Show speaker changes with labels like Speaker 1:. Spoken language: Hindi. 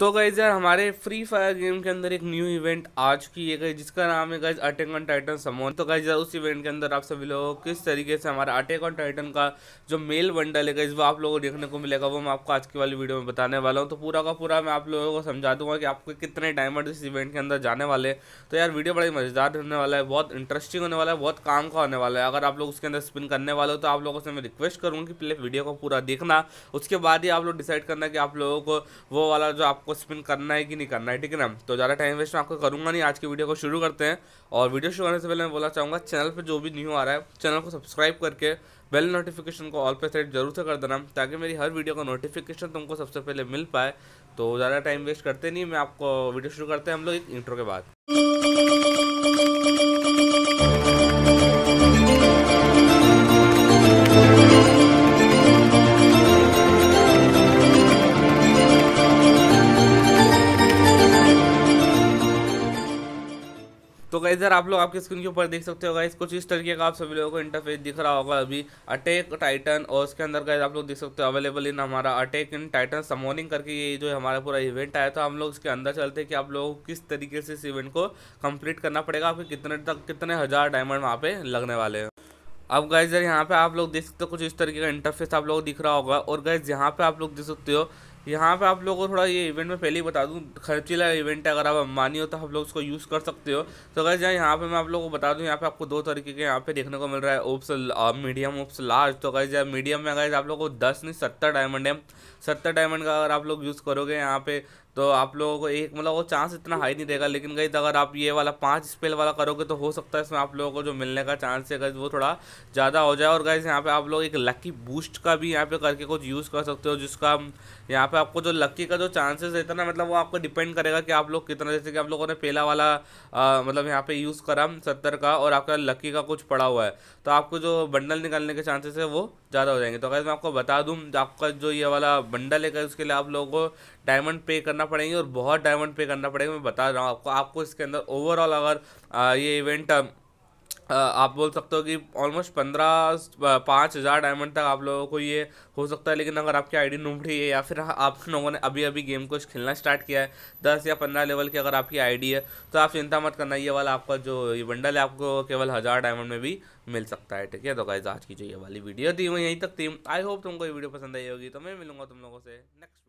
Speaker 1: तो गई यार हमारे फ्री फायर गेम के अंदर एक न्यू इवेंट आज की है गई जिसका नाम है गई अटैक ऑन टाइटन समोन तो गई यार उस इवेंट के अंदर आप सभी लोगों को किस तरीके से हमारा अटैक ऑन टाइटन का जो मेल बंडल है गई वो आप लोगों को देखने को मिलेगा वो मैं आपको आज की वाली वीडियो में बताने वाला हूँ तो पूरा का पूरा मैं आप लोगों को समझा दूंगा कि आपको कितने डायमंड इस इवेंट के अंदर जाने वाले तो यार वीडियो बड़ी मज़ेदार होने वाला है बहुत इंटरेस्टिंग होने वाला है बहुत काम का होने वाला है अगर आप लोग उसके अंदर स्पिन करने वाले हो तो आप लोगों से मैं रिक्वेस्ट करूँगी कि पहले वीडियो को पूरा देखना उसके बाद ही आप लोग डिसाइड करना कि आप लोगों को वो वाला जो आपको आपको स्पिन करना है कि नहीं करना है ठीक है ना तो ज़्यादा टाइम वेस्ट मैं आपको करूँगा नहीं आज की वीडियो को शुरू करते हैं और वीडियो शुरू करने से पहले मैं बोलना चाहूँगा चैनल पर जो भी न्यू आ रहा है चैनल को सब्सक्राइब करके बेल नोटिफिकेशन को ऑल पे सेट जरूर से कर देना ताकि मेरी हर वीडियो का नोटिफिकेशन तुमको सबसे पहले मिल पाए तो ज़्यादा टाइम वेस्ट करते नहीं मैं आपको वीडियो शुरू करते हैं हम लोग एक इंट्रो के बाद तो इधर आप लोग आपकी स्क्रीन के ऊपर देख सकते हो गाइज कुछ इस तरीके का आप सभी लोगों को इंटरफेस दिख रहा होगा अभी अटैक टाइटन और उसके अंदर गाइस आप लोग देख सकते हो अवेलेबल इन हमारा अटैक इन टाइटन समोनिंग करके ये जो हमारा पूरा इवेंट आया तो हम लोग इसके अंदर चलते कि आप लोगों को किस तरीके से इस इवेंट को कम्प्लीट करना पड़ेगा आपके कितने तक कितने हज़ार डायमंड वहाँ पे लगने वाले हैं अब गाइजर यहाँ पे आप लोग देख सकते हो कुछ इस तरीके का इंटरफेस आप लोग दिख रहा होगा और गाइज यहाँ पे आप लोग देख सकते हो यहाँ पे आप लोगों को थोड़ा ये इवेंट में पहले ही बता दूँ खर्चीला इवेंट है अगर आप अम्बानी हो तो आप लोग उसको यूज़ कर सकते हो तो अगर जहाँ यहाँ पे मैं आप लोगों को बता दूँ यहाँ पे आपको दो तरीके के यहाँ पे देखने को मिल रहा है ओप्स मीडियम ओप्स लार्ज तो अगर जहाँ मीडियम में अगर आप लोग को दस नहीं सत्तर डायमंड है सत्तर डायमंड का अगर आप लोग यूज़ करोगे यहाँ पे तो आप लोगों को एक मतलब वो चांस इतना हाई नहीं देगा लेकिन गई अगर आप ये वाला पाँच स्पेल वाला करोगे तो हो सकता है इसमें आप लोगों को जो मिलने का चांस है गई वो थोड़ा ज़्यादा हो जाए और गाइज यहाँ पे आप लोग एक लकी बूस्ट का भी यहाँ पे करके कुछ यूज़ कर सकते हो जिसका यहाँ पे आपको जो लक्की का जो चांसेस है ना मतलब वो आपको डिपेंड करेगा कि आप लोग कितना जैसे कि आप लोगों ने पहला वाला आ, मतलब यहाँ पे यूज़ करा सत्तर का और आपका लकी का कुछ पड़ा हुआ है तो आपको जो बंडल निकालने के चांसेस है वो ज़्यादा हो जाएंगे तो अगर मैं आपको बता दूँ आपका जो ये वाला बंडल है उसके लिए आप लोगों को डायमंड पे करना पड़ेंगे और बहुत डायमंड पे करना पड़ेगा मैं बता रहा हूँ आपको आपको इसके अंदर ओवरऑल अगर ये इवेंट आप बोल सकते हो कि ऑलमोस्ट पंद्रह पाँच हज़ार डायमंड तक आप लोगों को ये हो सकता है लेकिन अगर आपकी आईडी डी है या फिर आप लोगों ने अभी अभी गेम को खेलना स्टार्ट किया है दस या पंद्रह लेवल की अगर आपकी आईडी है तो आप चिंता मत करना ये वाला आपका जो ये बंडल है आपको केवल हज़ार डायमंड में भी मिल सकता है ठीक है तो गाइज आज की जो ये वाली वीडियो थी वो यहीं तक थी आई होप तुमको ये वीडियो पसंद आई होगी तो मैं मिलूंगा तुम लोगों से नेक्स्ट